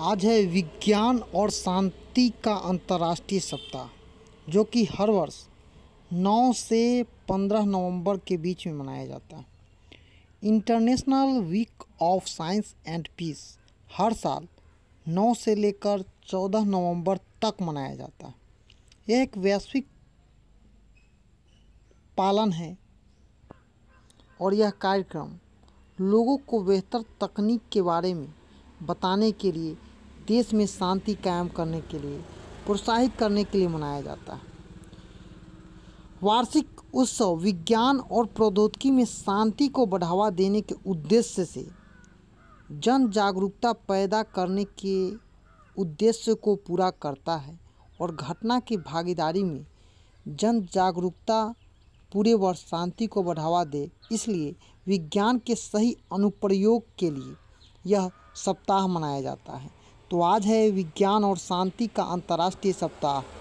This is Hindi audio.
आज है विज्ञान और शांति का अंतर्राष्ट्रीय सप्ताह जो कि हर वर्ष 9 से 15 नवंबर के बीच में मनाया जाता है international week of science and peace हर साल 9 से लेकर 14 नवंबर तक मनाया जाता है यह एक वैश्विक पालन है और यह कार्यक्रम लोगों को बेहतर तकनीक के बारे में बताने के लिए देश में शांति कायम करने के लिए प्रोत्साहित करने के लिए मनाया जाता है वार्षिक उत्सव विज्ञान और प्रौद्योगिकी में शांति को बढ़ावा देने के उद्देश्य से जन जागरूकता पैदा करने के उद्देश्य को पूरा करता है और घटना की भागीदारी में जन जागरूकता पूरे वर्ष शांति को बढ़ावा दे इसलिए विज्ञान के सही अनुप्रयोग के लिए यह सप्ताह मनाया जाता है तो आज है विज्ञान और शांति का अंतर्राष्ट्रीय सप्ताह